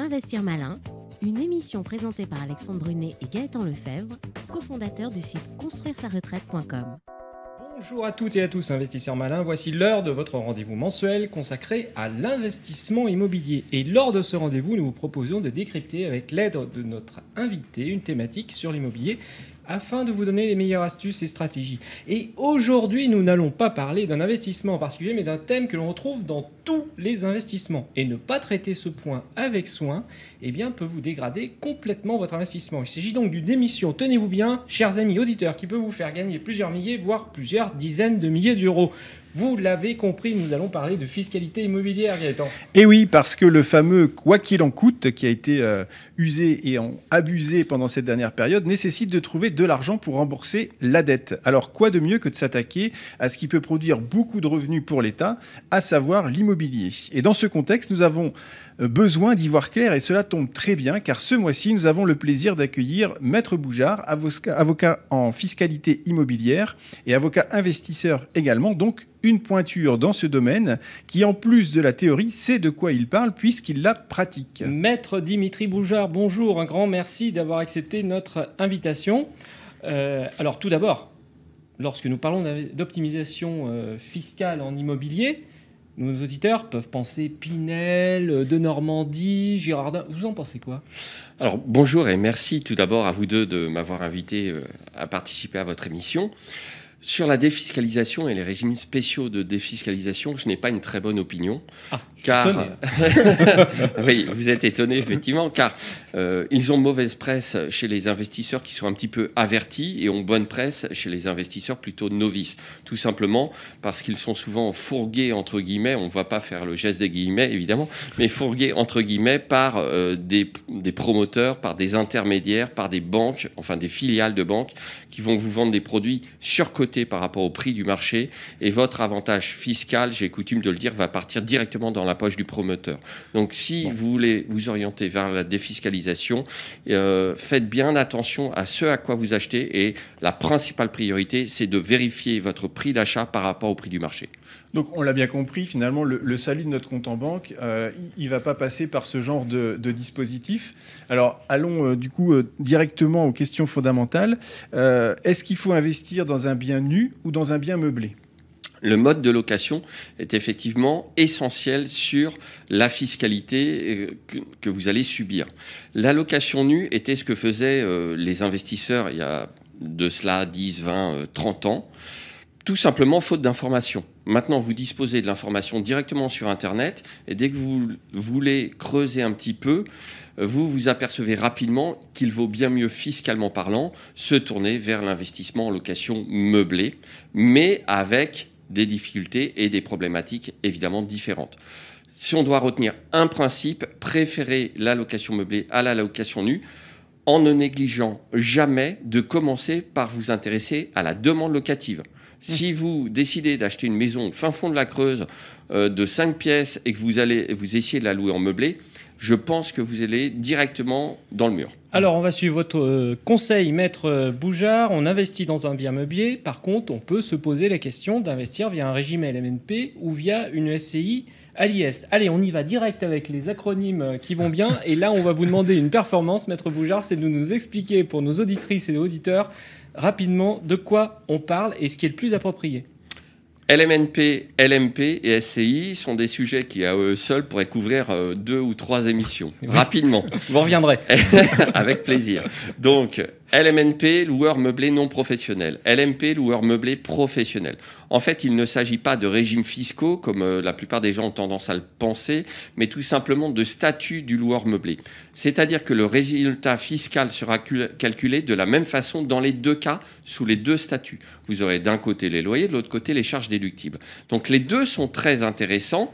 Investir Malin, une émission présentée par Alexandre Brunet et Gaëtan Lefebvre, cofondateurs du site construire-sa-retraite.com. Bonjour à toutes et à tous, investisseurs malins. Voici l'heure de votre rendez-vous mensuel consacré à l'investissement immobilier. Et lors de ce rendez-vous, nous vous proposons de décrypter avec l'aide de notre invité une thématique sur l'immobilier afin de vous donner les meilleures astuces et stratégies. Et aujourd'hui, nous n'allons pas parler d'un investissement en particulier, mais d'un thème que l'on retrouve dans tous les investissements. Et ne pas traiter ce point avec soin, eh bien, peut vous dégrader complètement votre investissement. Il s'agit donc d'une démission, tenez-vous bien, chers amis auditeurs, qui peut vous faire gagner plusieurs milliers, voire plusieurs dizaines de milliers d'euros. Vous l'avez compris, nous allons parler de fiscalité immobilière, Gaëtan. Et eh oui, parce que le fameux quoi qu'il en coûte, qui a été euh, usé et en abusé pendant cette dernière période, nécessite de trouver de l'argent pour rembourser la dette. Alors quoi de mieux que de s'attaquer à ce qui peut produire beaucoup de revenus pour l'État, à savoir l'immobilier. Et dans ce contexte, nous avons euh, besoin d'y voir clair et cela tombe très bien car ce mois-ci, nous avons le plaisir d'accueillir Maître Boujard, avocat en fiscalité immobilière et avocat investisseur également, donc une pointure dans ce domaine qui, en plus de la théorie, sait de quoi il parle puisqu'il la pratique. Maître Dimitri Boujard, bonjour, un grand merci d'avoir accepté notre invitation. Euh, alors tout d'abord, lorsque nous parlons d'optimisation euh, fiscale en immobilier, nos auditeurs peuvent penser Pinel, euh, de Normandie, Girardin. Vous en pensez quoi Alors bonjour et merci tout d'abord à vous deux de m'avoir invité à participer à votre émission. Sur la défiscalisation et les régimes spéciaux de défiscalisation, je n'ai pas une très bonne opinion. Ah car oui, vous êtes étonné effectivement, car euh, ils ont mauvaise presse chez les investisseurs qui sont un petit peu avertis et ont bonne presse chez les investisseurs plutôt novices, tout simplement parce qu'ils sont souvent fourgués entre guillemets, on ne va pas faire le geste des guillemets évidemment, mais fourgués entre guillemets par euh, des, des, promoteurs, par des intermédiaires, par des banques, enfin des filiales de banques qui vont vous vendre des produits surcotés par rapport au prix du marché et votre avantage fiscal, j'ai coutume de le dire, va partir directement dans la la poche du promoteur. Donc si vous voulez vous orienter vers la défiscalisation, euh, faites bien attention à ce à quoi vous achetez et la principale priorité, c'est de vérifier votre prix d'achat par rapport au prix du marché. Donc on l'a bien compris, finalement, le, salut de notre compte en banque, euh, il ne va pas passer par ce genre de, dispositif. Alors allons euh, du coup directement aux questions fondamentales. Est-ce qu'il faut investir dans un bien nu ou dans un bien meublé le mode de location est effectivement essentiel sur la fiscalité euh, que, vous allez subir. La location nue était ce que faisaient euh, les investisseurs il y a de cela 10, 20, 30 ans, tout simplement faute d'information. Maintenant, vous disposez de l'information directement sur Internet et dès que vous voulez creuser un petit peu, euh, vous vous apercevez rapidement qu'il vaut bien mieux, fiscalement parlant, se tourner vers l'investissement en location meublée, mais avec des difficultés et des problématiques évidemment différentes. Si on doit retenir un principe, préférez la location meublée à la location nue, en ne négligeant jamais de commencer par vous intéresser à la demande locative. Mmh. Si vous décidez d'acheter une maison fin fond de la Creuse euh, de 5 pièces et que vous allez vous essayez de la louer en meublé, je pense que vous allez directement dans le mur. Alors, on va suivre votre euh, conseil, maître euh, Boujard. On investit dans un bien meublé. Par contre, on peut se poser la question d'investir via un régime LMNP ou via une SCI à l'IS. Allez, on y va direct avec les acronymes qui vont bien. Et là, on va vous demander une performance, maître Boujard, c'est de nous expliquer pour nos auditrices et auditeurs rapidement de quoi on parle et ce qui est le plus approprié. LMNP, LMP et SCI sont des sujets qui, à eux seuls, pourraient couvrir euh, deux ou trois émissions, rapidement. Vous reviendrez. Avec plaisir. Donc, LMNP, loueur meublé non professionnel. LMP, loueur meublé professionnel. En fait, il ne s'agit pas de régimes fiscaux, comme euh, la plupart des gens ont tendance à le penser, mais tout simplement de statut du loueur meublé. C'est-à-dire que le résultat fiscal sera calculé de la même façon dans les deux cas, sous les deux statuts. Vous aurez d'un côté les loyers, de l'autre côté les charges déductibles. Donc les deux sont très intéressants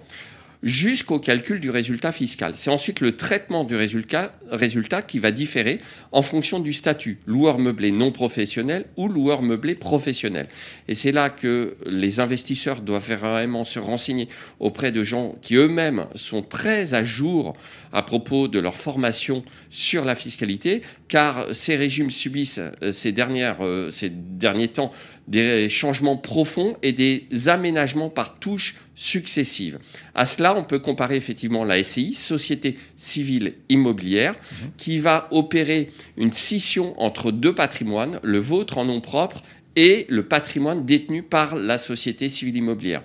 jusqu'au calcul du résultat fiscal. C'est ensuite le traitement du résultat, résultat, qui va différer en fonction du statut, loueur meublé non professionnel ou loueur meublé professionnel. Et c'est là que les investisseurs doivent vraiment se renseigner auprès de gens qui eux-mêmes sont très à jour à propos de leur formation sur la fiscalité, car ces régimes subissent euh, ces, dernières, euh, ces derniers temps des changements profonds et des aménagements par touches successives. À cela, on peut comparer effectivement la SCI, Société Civile Immobilière, mhm. qui va opérer une scission entre deux patrimoines, le vôtre en nom propre et le patrimoine détenu par la Société Civile Immobilière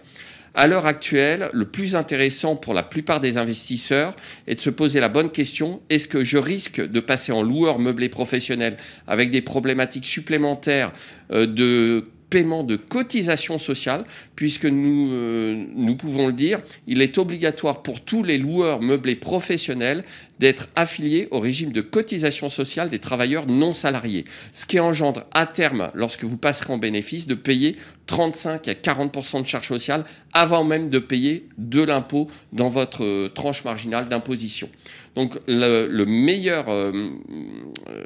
à l'heure actuelle, le plus intéressant pour la plupart des investisseurs est de se poser la bonne question, est-ce que je risque de passer en loueur meublé professionnel avec des problématiques supplémentaires euh, de paiement de cotisation sociale, puisque nous, euh, nous pouvons le dire, il est obligatoire pour tous les loueurs meublés professionnels d'être affiliés au régime de cotisation sociale des travailleurs non salariés, ce qui engendre à terme, lorsque vous passerez en bénéfice, de payer 35 à 40 de charges sociales avant même de payer de l'impôt dans votre euh, tranche marginale d'imposition. Donc le, meilleur euh,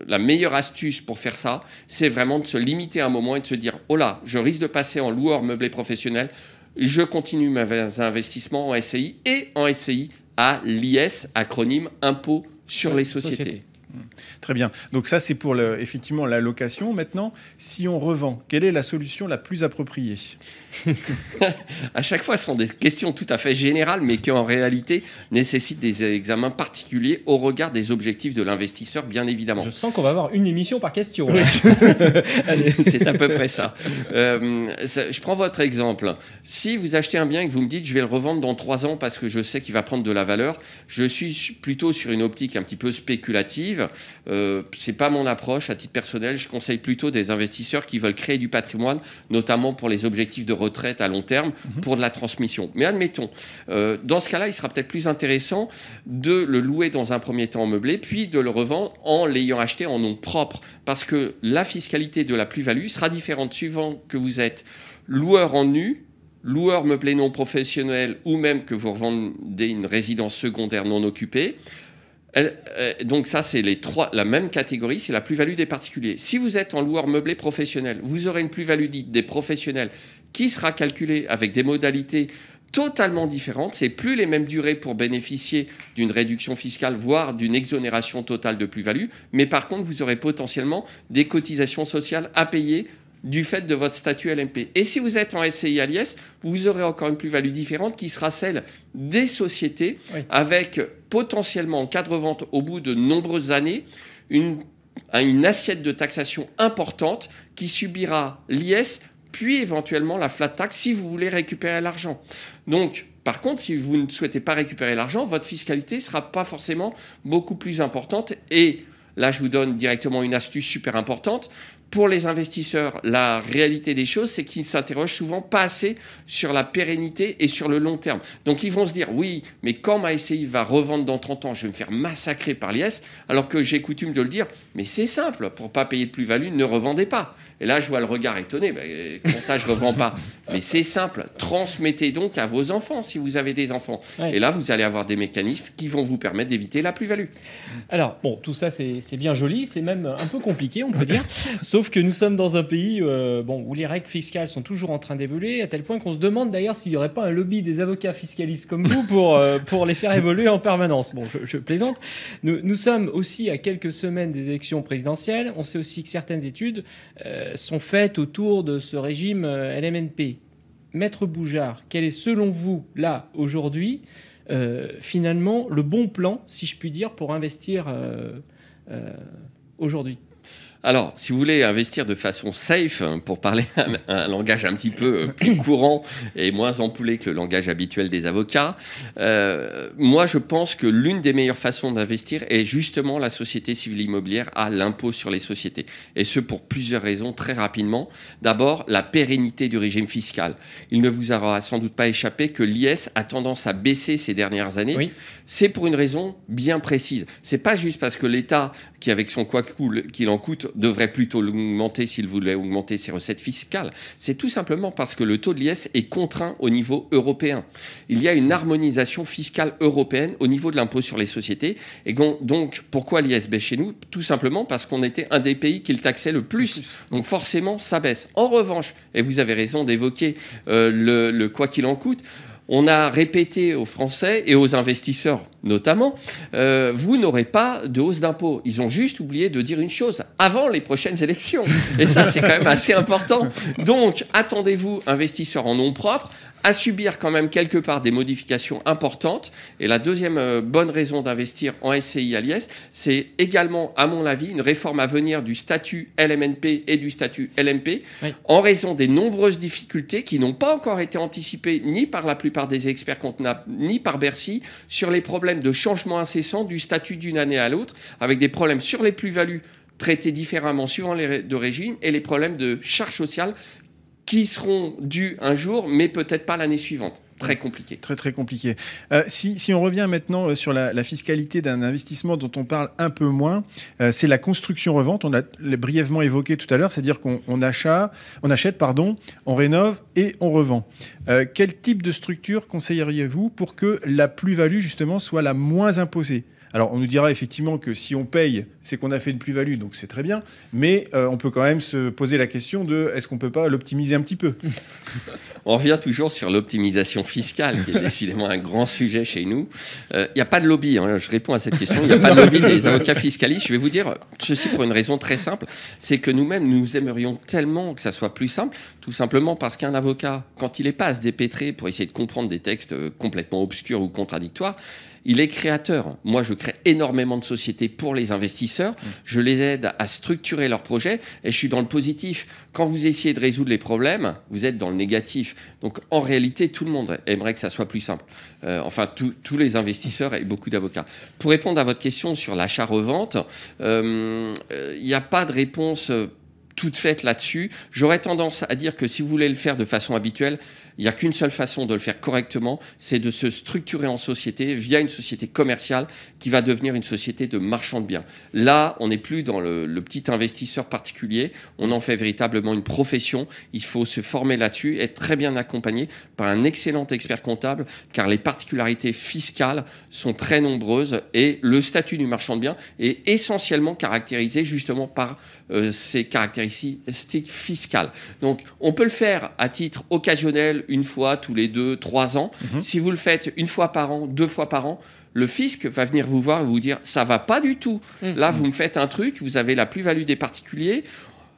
la meilleure astuce pour faire ça, c'est vraiment de se limiter à un moment et de se dire oh là, je risque de passer en loueur meublé professionnel, je continue mes investissements en SCI et en SCI à l'IS, acronyme impôt sur les sociétés. Mmh. Très bien. Donc ça, c'est pour effectivement la location. Maintenant, si on revend, quelle est la solution la plus appropriée À chaque fois, ce sont des questions tout à fait générales, mais qui en réalité nécessitent des examens particuliers au regard des objectifs de l'investisseur, bien évidemment. Je sens qu'on va avoir une émission par question. c'est à peu près euh, ça. je prends votre exemple. Si vous achetez un bien et que vous me dites, je vais le revendre dans trois ans parce que je sais qu'il va prendre de la valeur, je suis plutôt sur une optique un petit peu spéculative ce euh, n'est c'est pas mon approche. À titre personnel, je conseille plutôt des investisseurs qui veulent créer du patrimoine, notamment pour les objectifs de retraite à long terme, mhm. pour de la transmission. Mais admettons, euh, dans ce cas-là, il sera peut-être plus intéressant de le louer dans un premier temps en meublé, puis de le revendre en l'ayant acheté en nom propre, parce que la fiscalité de la plus-value sera différente suivant que vous êtes loueur en nu loueur meublé non professionnel ou même que vous revendez une résidence secondaire non occupée, euh, donc ça, c'est les trois, la même catégorie, c'est la plus-value des particuliers. Si vous êtes en loueur meublé professionnel, vous aurez une plus-value dite des professionnels qui sera calculée avec des modalités totalement différentes. C'est plus les mêmes durées pour bénéficier d'une réduction fiscale, voire d'une exonération totale de plus-value. Mais par contre, vous aurez potentiellement des cotisations sociales à payer du fait de votre statut LMP. Et si vous êtes en SCI à l'IS, vous aurez encore une plus-value différente qui sera celle des sociétés avec potentiellement en cadre vente au bout de nombreuses années une, une assiette de taxation importante qui subira l'IS puis éventuellement la flat tax si vous voulez récupérer l'argent. Donc, par contre, si vous ne souhaitez pas récupérer l'argent, votre fiscalité ne sera pas forcément beaucoup plus importante. Et là, je vous donne directement une astuce super importante pour les investisseurs, la réalité des choses, c'est qu'ils s'interrogent souvent pas assez sur la pérennité et sur le long terme. Donc ils vont se dire, oui, mais quand ma SCI va revendre dans 30 ans, je vais me faire massacrer par l'IS, alors que j'ai coutume de le dire, mais c'est simple, pour pas payer de plus-value, ne revendez pas. Et là, je vois le regard étonné, comme ça, je revends pas. Mais c'est simple, transmettez donc à vos enfants, si vous avez des enfants. Et là, vous allez avoir des mécanismes qui vont vous permettre d'éviter la plus-value. Alors, bon, tout ça, c'est bien joli, c'est même un peu compliqué, on peut dire, sauf que nous sommes dans un pays euh, bon, où les règles fiscales sont toujours en train d'évoluer, à tel point qu'on se demande d'ailleurs s'il n'y aurait pas un lobby des avocats fiscalistes comme vous pour, euh, pour les faire évoluer en permanence. Bon, je, plaisante. Nous, nous, sommes aussi à quelques semaines des élections présidentielles. On sait aussi que certaines études euh, sont faites autour de ce régime LMNP. Maître Boujard, quel est selon vous, là, aujourd'hui, finalement, le bon plan, si je puis dire, pour investir aujourd'hui alors, si vous voulez investir de façon safe, hein, pour parler un, langage un petit peu euh, plus courant et moins ampoulé que le langage habituel des avocats, euh, moi je pense que l'une des meilleures façons d'investir est justement la société civile immobilière à l'impôt sur les sociétés. Et ce pour plusieurs raisons très rapidement. D'abord, la pérennité du régime fiscal. Il ne vous aura sans doute pas échappé que l'IS a tendance à baisser ces dernières années. C'est pour une raison bien précise. C'est pas juste parce que l'État qui, avec son quoi qu'il en coûte, devrait plutôt l'augmenter s'il voulait augmenter ses recettes fiscales. C'est tout simplement parce que le taux de l'IS est contraint au niveau européen. Il y a une harmonisation fiscale européenne au niveau de l'impôt sur les sociétés. Et donc, pourquoi l'IS baisse chez nous Tout simplement parce qu'on était un des pays qui le taxait le plus. Donc, forcément, ça baisse. En revanche, et vous avez raison d'évoquer euh, le quoi qu'il en coûte, on a répété aux Français et aux investisseurs notamment, euh, vous n'aurez pas de hausse d'impôts. Ils ont juste oublié de dire une chose, avant les prochaines élections. Et ça, c'est quand même assez important. Donc, attendez-vous, investisseurs en nom propre, à subir quand même quelque part des modifications importantes. Et la deuxième euh, bonne raison d'investir en SCI à c'est également, à mon avis, une réforme à venir du statut LMNP et du statut LMP, en raison des nombreuses difficultés qui n'ont pas encore été anticipées ni par la plupart des experts contenables, ni par Bercy, sur les problèmes de changement incessant du statut d'une année à l'autre, avec des problèmes sur les plus-values traités différemment suivant les de régimes et les problèmes de charges sociales qui seront dus un jour, mais peut-être pas l'année suivante très compliqué. Très très compliqué. Euh, si, on revient maintenant euh, sur la, fiscalité d'un investissement dont on parle un peu moins, euh, c'est la construction-revente. On l'a brièvement évoqué tout à l'heure, c'est-à-dire qu'on achète, on achète, pardon, on rénove et on revend. quel type de structure conseilleriez-vous pour que la plus-value justement soit la moins imposée alors on nous dira effectivement que si on paye, c'est qu'on a fait une plus-value, donc c'est très bien, mais euh, on peut quand même se poser la question de est-ce qu'on peut pas l'optimiser un petit peu On revient toujours sur l'optimisation fiscale, qui est décidément un grand sujet chez nous. Euh, il n'y a pas de lobby, hein, je réponds à cette question, il n'y a pas de lobby des avocats fiscalistes. Je vais vous dire ceci pour une raison très simple, c'est que nous-mêmes, nous aimerions tellement que ça soit plus simple, tout simplement parce qu'un avocat, quand il n'est pas à se dépêtrer pour essayer de comprendre des textes euh, complètement obscurs ou contradictoires, il est créateur. Moi, je crée énormément de sociétés pour les investisseurs. Mmh. Je les aide à structurer leurs projets et je suis dans le positif. Quand vous essayez de résoudre les problèmes, vous êtes dans le négatif. Donc en réalité, tout le monde aimerait que ça soit plus simple. Euh, enfin, tous les investisseurs et beaucoup d'avocats. Pour répondre à votre question sur l'achat-revente, euh, il n'y a pas de réponse euh, toute faite là-dessus. J'aurais tendance à dire que si vous voulez le faire de façon habituelle, il n'y a qu'une seule façon de le faire correctement, c'est de se structurer en société via une société commerciale qui va devenir une société de marchand de biens. Là, on n'est plus dans le, petit investisseur particulier, on en fait véritablement une profession. Il faut se former là-dessus, être très bien accompagné par un excellent expert comptable, car les particularités fiscales sont très nombreuses et le statut du marchand de biens est essentiellement caractérisé justement par euh, ces caractéristiques fiscales. Donc, on peut le faire à titre occasionnel une fois tous les deux, trois ans. Mhm. Si vous le faites une fois par an, deux fois par an, le fisc va venir vous voir et vous dire ça va pas du tout. Mm. Là, vous me faites un truc, vous avez la plus-value des particuliers.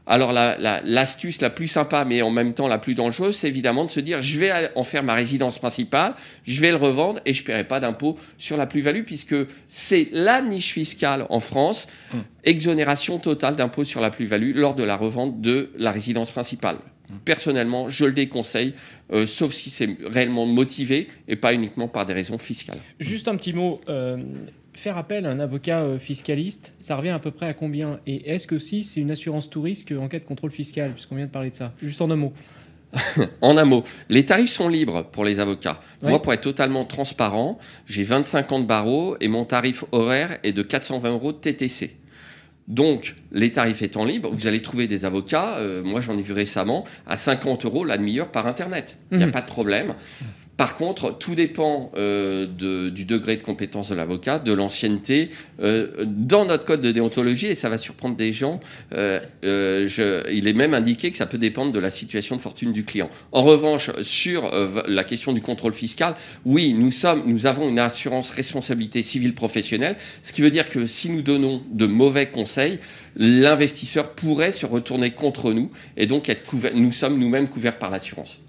Alors l'astuce la, la, plus sympa, mais en même temps la plus dangereuse, c'est évidemment de se dire je vais en faire ma résidence principale, je vais le revendre et je ne paierai pas d'impôt sur la plus-value, puisque c'est la niche fiscale en France, mm. exonération totale d'impôt sur la plus-value lors de la revente de la résidence principale personnellement, je le déconseille, euh, sauf si c'est réellement motivé et pas uniquement par des raisons fiscales. Juste un petit mot. Euh, faire appel à un avocat euh, fiscaliste, ça revient à peu près à combien Et est-ce que si c'est une assurance tout risque en cas de contrôle fiscal, puisqu'on vient de parler de ça Juste en un mot. en un mot, les tarifs sont libres pour les avocats. Moi, pour être totalement transparent, j'ai 25 ans de barreau et mon tarif horaire est de 420 euros de TTC. Donc, les tarifs étant libres, vous allez trouver des avocats, euh, moi j'en ai vu récemment, à 50 euros la demi-heure par Internet. Il n'y a mhm. pas de problème. Par contre, tout dépend euh, du degré de compétence de l'avocat, de l'ancienneté. Euh, dans notre code de déontologie, et ça va surprendre des gens, euh, il est même indiqué que ça peut dépendre de la situation de fortune du client. En revanche, sur la question du contrôle fiscal, oui, nous, sommes, nous avons une assurance responsabilité civile professionnelle, ce qui veut dire que si nous donnons de mauvais conseils, l'investisseur pourrait se retourner contre nous et donc être nous sommes nous-mêmes couverts par l'assurance.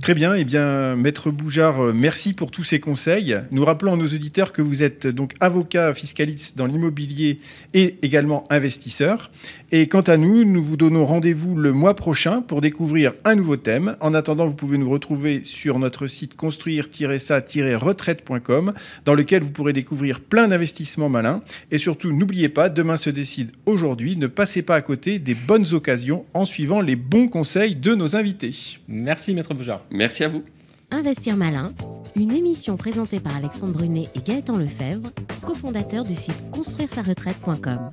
Très bien, et eh bien Maître Boujard, euh, merci pour tous ces conseils. Nous rappelons à nos auditeurs que vous êtes donc avocat fiscaliste dans l'immobilier et également investisseur. Et quant à nous, nous vous donnons rendez-vous le mois prochain pour découvrir un nouveau thème. En attendant, vous pouvez nous retrouver sur notre site construire-sa-retraite.com dans lequel vous pourrez découvrir plein d'investissements malins. Et surtout, n'oubliez pas, demain se décide aujourd'hui, ne passez pas à côté des bonnes occasions en suivant les bons conseils de nos invités. Merci Maître Boujard. Merci à vous. Investir Malin, une émission présentée par Alexandre Brunet et Gaëtan Lefebvre, cofondateur du site construire-sa-retraite.com.